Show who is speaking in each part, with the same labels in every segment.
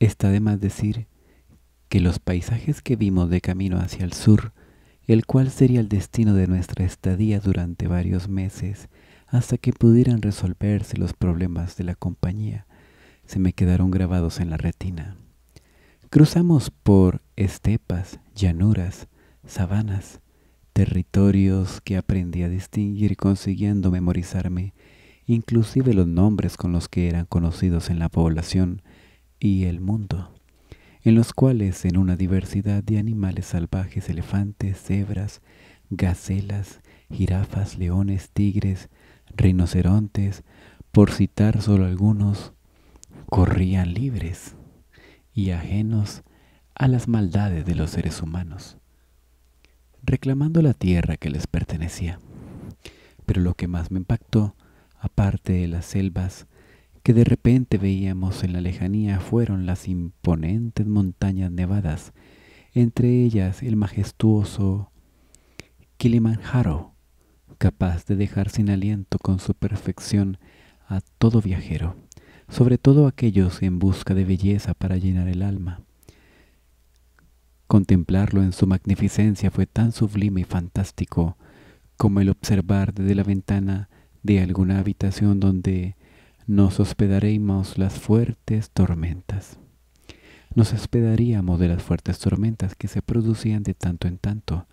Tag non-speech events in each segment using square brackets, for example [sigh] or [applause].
Speaker 1: Está de más decir que los paisajes que vimos de camino hacia el sur, el cual sería el destino de nuestra estadía durante varios meses, hasta que pudieran resolverse los problemas de la compañía, se me quedaron grabados en la retina. Cruzamos por estepas, llanuras, sabanas, territorios que aprendí a distinguir consiguiendo memorizarme inclusive los nombres con los que eran conocidos en la población, y el mundo, en los cuales en una diversidad de animales salvajes, elefantes, cebras, gacelas, jirafas, leones, tigres, rinocerontes, por citar solo algunos, corrían libres y ajenos a las maldades de los seres humanos, reclamando la tierra que les pertenecía. Pero lo que más me impactó, aparte de las selvas de repente veíamos en la lejanía fueron las imponentes montañas nevadas, entre ellas el majestuoso Kilimanjaro, capaz de dejar sin aliento con su perfección a todo viajero, sobre todo aquellos en busca de belleza para llenar el alma. Contemplarlo en su magnificencia fue tan sublime y fantástico como el observar desde la ventana de alguna habitación donde nos hospedaremos las fuertes tormentas. Nos hospedaríamos de las fuertes tormentas que se producían de tanto en tanto,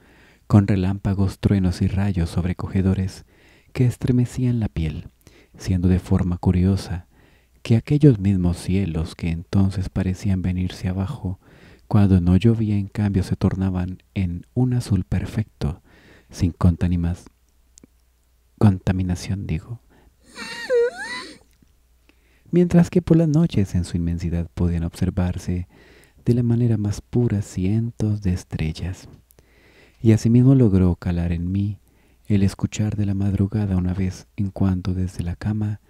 Speaker 1: con relámpagos, truenos y rayos sobrecogedores que estremecían la piel, siendo de forma curiosa que aquellos mismos cielos que entonces parecían venirse abajo, cuando no llovía en cambio se tornaban en un azul perfecto, sin contaminación digo mientras que por las noches en su inmensidad podían observarse de la manera más pura cientos de estrellas. Y asimismo logró calar en mí el escuchar de la madrugada una vez en cuando desde la cama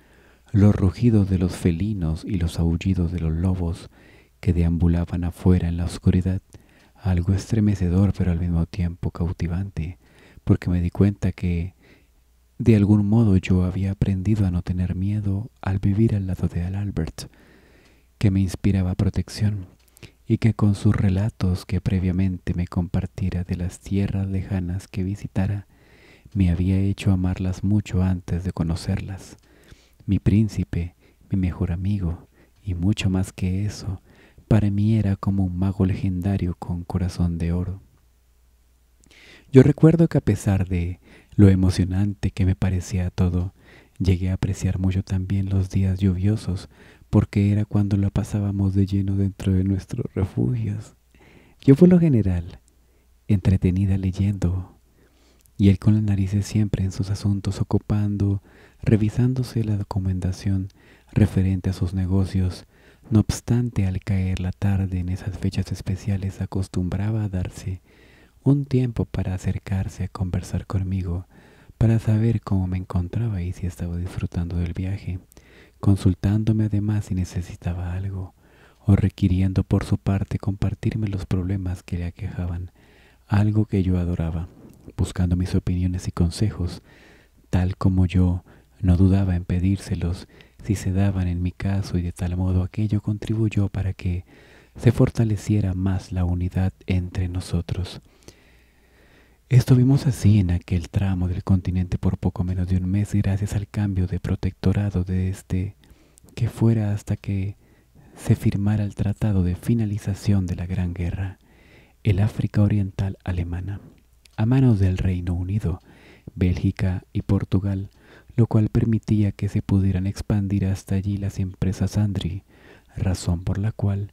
Speaker 1: los rugidos de los felinos y los aullidos de los lobos que deambulaban afuera en la oscuridad, algo estremecedor pero al mismo tiempo cautivante, porque me di cuenta que de algún modo yo había aprendido a no tener miedo al vivir al lado de Al Albert, que me inspiraba protección y que con sus relatos que previamente me compartiera de las tierras lejanas que visitara, me había hecho amarlas mucho antes de conocerlas. Mi príncipe, mi mejor amigo, y mucho más que eso, para mí era como un mago legendario con corazón de oro. Yo recuerdo que a pesar de lo emocionante que me parecía todo. Llegué a apreciar mucho también los días lluviosos, porque era cuando la pasábamos de lleno dentro de nuestros refugios. Yo por lo general, entretenida leyendo, y él con las narices siempre en sus asuntos ocupando, revisándose la documentación referente a sus negocios. No obstante, al caer la tarde en esas fechas especiales acostumbraba a darse un tiempo para acercarse a conversar conmigo, para saber cómo me encontraba y si estaba disfrutando del viaje, consultándome además si necesitaba algo, o requiriendo por su parte compartirme los problemas que le aquejaban, algo que yo adoraba, buscando mis opiniones y consejos, tal como yo no dudaba en pedírselos si se daban en mi caso y de tal modo aquello contribuyó para que se fortaleciera más la unidad entre nosotros. Estuvimos así en aquel tramo del continente por poco menos de un mes gracias al cambio de protectorado de este que fuera hasta que se firmara el tratado de finalización de la Gran Guerra, el África Oriental Alemana, a manos del Reino Unido, Bélgica y Portugal, lo cual permitía que se pudieran expandir hasta allí las empresas Andri, razón por la cual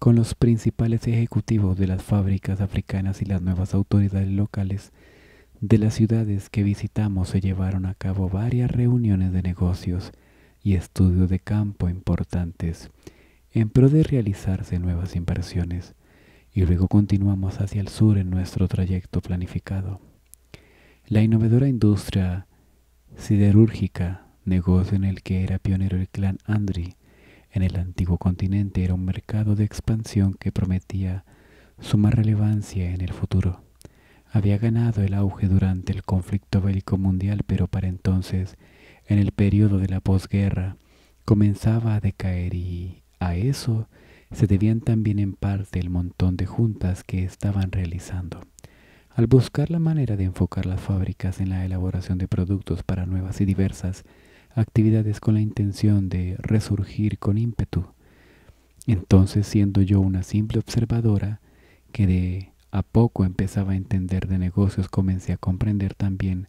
Speaker 1: con los principales ejecutivos de las fábricas africanas y las nuevas autoridades locales de las ciudades que visitamos se llevaron a cabo varias reuniones de negocios y estudios de campo importantes en pro de realizarse nuevas inversiones y luego continuamos hacia el sur en nuestro trayecto planificado. La innovadora industria siderúrgica, negocio en el que era pionero el clan Andri, en el antiguo continente era un mercado de expansión que prometía suma relevancia en el futuro. Había ganado el auge durante el conflicto bélico mundial, pero para entonces, en el periodo de la posguerra, comenzaba a decaer y a eso se debían también en parte el montón de juntas que estaban realizando. Al buscar la manera de enfocar las fábricas en la elaboración de productos para nuevas y diversas actividades con la intención de resurgir con ímpetu. Entonces, siendo yo una simple observadora, que de a poco empezaba a entender de negocios, comencé a comprender también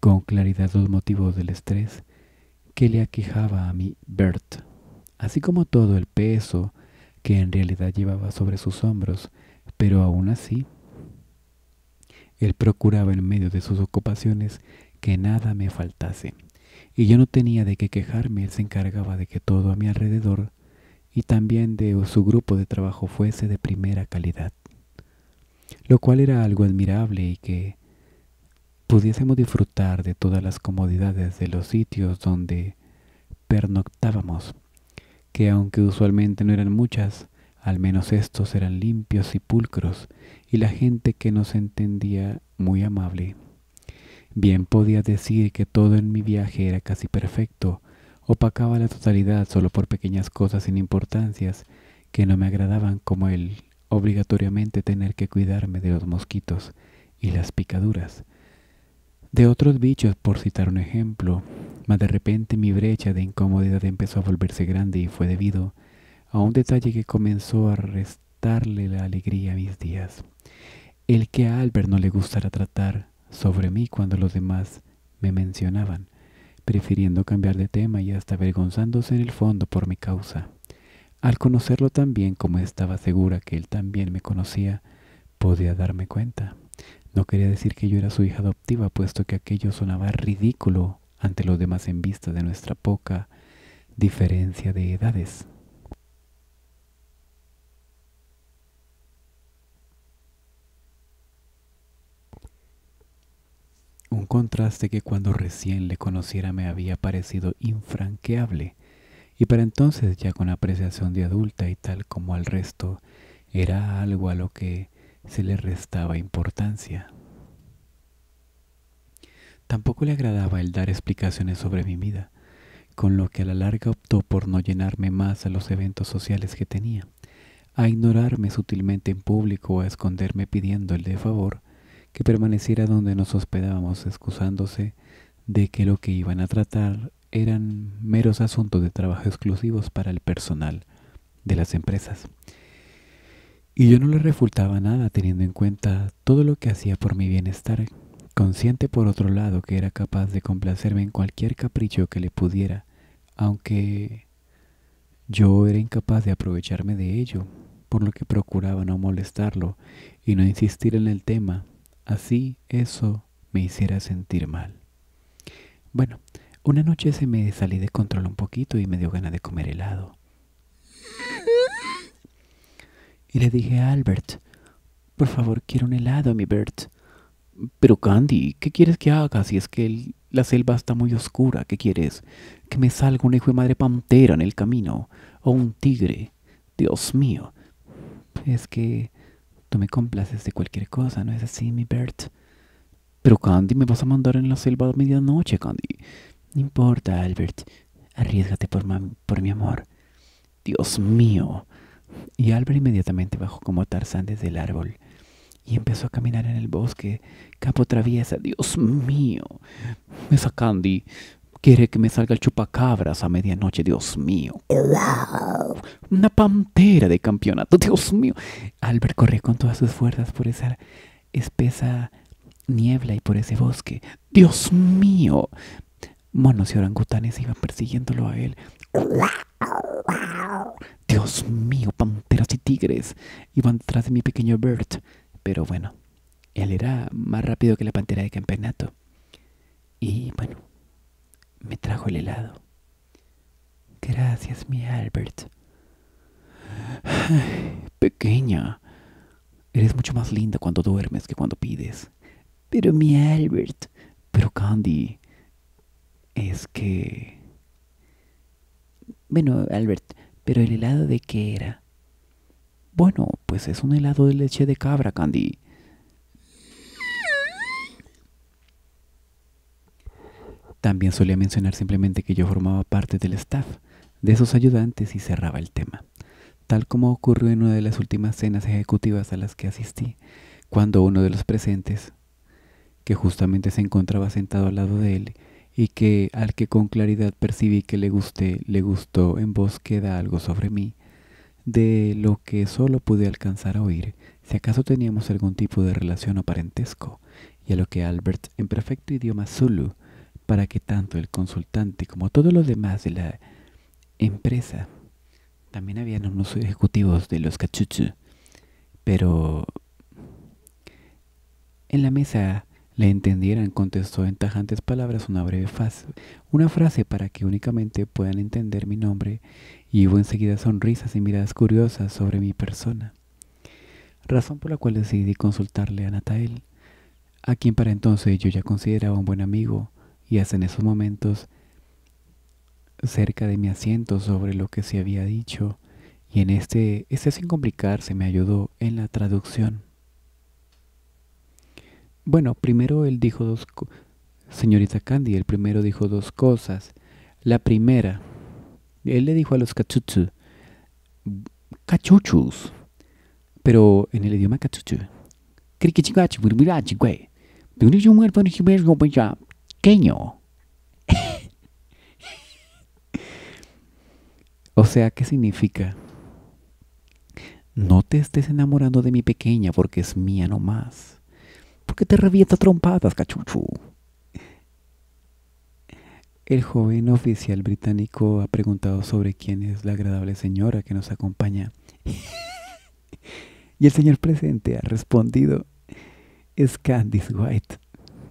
Speaker 1: con claridad los motivos del estrés que le aquejaba a mi Bert, así como todo el peso que en realidad llevaba sobre sus hombros, pero aún así, él procuraba en medio de sus ocupaciones que nada me faltase y yo no tenía de qué quejarme, él se encargaba de que todo a mi alrededor y también de su grupo de trabajo fuese de primera calidad, lo cual era algo admirable y que pudiésemos disfrutar de todas las comodidades de los sitios donde pernoctábamos, que aunque usualmente no eran muchas, al menos estos eran limpios y pulcros, y la gente que nos entendía muy amable. Bien podía decir que todo en mi viaje era casi perfecto, opacaba la totalidad solo por pequeñas cosas sin importancias que no me agradaban como el obligatoriamente tener que cuidarme de los mosquitos y las picaduras, de otros bichos por citar un ejemplo, mas de repente mi brecha de incomodidad empezó a volverse grande y fue debido a un detalle que comenzó a restarle la alegría a mis días, el que a Albert no le gustara tratar sobre mí cuando los demás me mencionaban, prefiriendo cambiar de tema y hasta avergonzándose en el fondo por mi causa. Al conocerlo tan bien como estaba segura que él también me conocía, podía darme cuenta. No quería decir que yo era su hija adoptiva, puesto que aquello sonaba ridículo ante los demás en vista de nuestra poca diferencia de edades. un contraste que cuando recién le conociera me había parecido infranqueable, y para entonces ya con apreciación de adulta y tal como al resto, era algo a lo que se le restaba importancia. Tampoco le agradaba el dar explicaciones sobre mi vida, con lo que a la larga optó por no llenarme más a los eventos sociales que tenía, a ignorarme sutilmente en público o a esconderme pidiéndole de favor que permaneciera donde nos hospedábamos, excusándose de que lo que iban a tratar eran meros asuntos de trabajo exclusivos para el personal de las empresas. Y yo no le refutaba nada teniendo en cuenta todo lo que hacía por mi bienestar, consciente por otro lado que era capaz de complacerme en cualquier capricho que le pudiera, aunque yo era incapaz de aprovecharme de ello, por lo que procuraba no molestarlo y no insistir en el tema así eso me hiciera sentir mal. Bueno, una noche se me salí de control un poquito y me dio ganas de comer helado. Y le dije a Albert, por favor, quiero un helado, mi Bert. Pero Candy, ¿qué quieres que haga si es que la selva está muy oscura? ¿Qué quieres? ¿Que me salga un hijo de madre pantera en el camino? ¿O un tigre? Dios mío. Es que Tú me complaces de cualquier cosa, ¿no es así, mi Bert? Pero Candy, me vas a mandar en la selva a medianoche, Candy. No importa, Albert. Arriesgate por, por mi amor. Dios mío. Y Albert inmediatamente bajó como Tarzán desde el árbol y empezó a caminar en el bosque, capo traviesa. Dios mío, esa Candy quiere que me salga el chupacabras a medianoche. Dios mío una pantera de campeonato, [laughs] Dios mío. Albert corrió con todas sus fuerzas por esa espesa niebla y por ese bosque. Dios mío. Monos y orangutanes iban persiguiéndolo a él. Dios mío, panteras y tigres iban detrás de mi pequeño Bert. Pero bueno, él era más rápido que la pantera de campeonato. Y bueno, me trajo el helado. Gracias, mi Albert. [sighs] pequeña, eres mucho más linda cuando duermes que cuando pides. Pero mi Albert, pero Candy, es que... Bueno, Albert, pero el helado de qué era? Bueno, pues es un helado de leche de cabra, Candy. También solía mencionar simplemente que yo formaba parte del staff, de esos ayudantes y cerraba el tema tal como ocurrió en una de las últimas cenas ejecutivas a las que asistí, cuando uno de los presentes, que justamente se encontraba sentado al lado de él, y que al que con claridad percibí que le gusté, le gustó en voz queda algo sobre mí, de lo que solo pude alcanzar a oír, si acaso teníamos algún tipo de relación o parentesco, y a lo que Albert, en perfecto idioma Zulu, para que tanto el consultante como todos los demás de la empresa también habían unos ejecutivos de los cachuchu, pero en la mesa le entendieran, contestó en tajantes palabras una breve frase, una frase para que únicamente puedan entender mi nombre, y hubo enseguida sonrisas y miradas curiosas sobre mi persona. Razón por la cual decidí consultarle a Natael, a quien para entonces yo ya consideraba un buen amigo, y hasta en esos momentos cerca de mi asiento sobre lo que se había dicho y en este, este sin complicarse me ayudó en la traducción. Bueno, primero él dijo dos señorita Candy, el primero dijo dos cosas. La primera, él le dijo a los cachuchu, cachuchus, pero en el idioma cachuchu. Queño. O sea, ¿qué significa? No te estés enamorando de mi pequeña porque es mía nomás. Porque te revienta trompadas, cachuchu. El joven oficial británico ha preguntado sobre quién es la agradable señora que nos acompaña. [laughs] y el señor presente ha respondido, es Candice White.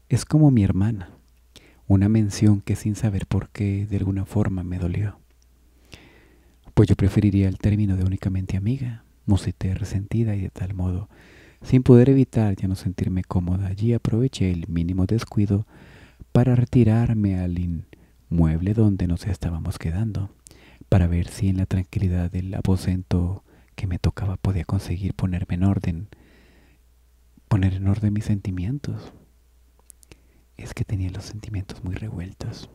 Speaker 1: Es como mi hermana. Una mención que sin saber por qué de alguna forma me dolió pues yo preferiría el término de únicamente amiga, musité resentida y de tal modo, sin poder evitar ya no sentirme cómoda allí, aproveché el mínimo descuido para retirarme al inmueble donde nos estábamos quedando, para ver si en la tranquilidad del aposento que me tocaba podía conseguir ponerme en orden, poner en orden mis sentimientos. Es que tenía los sentimientos muy revueltos.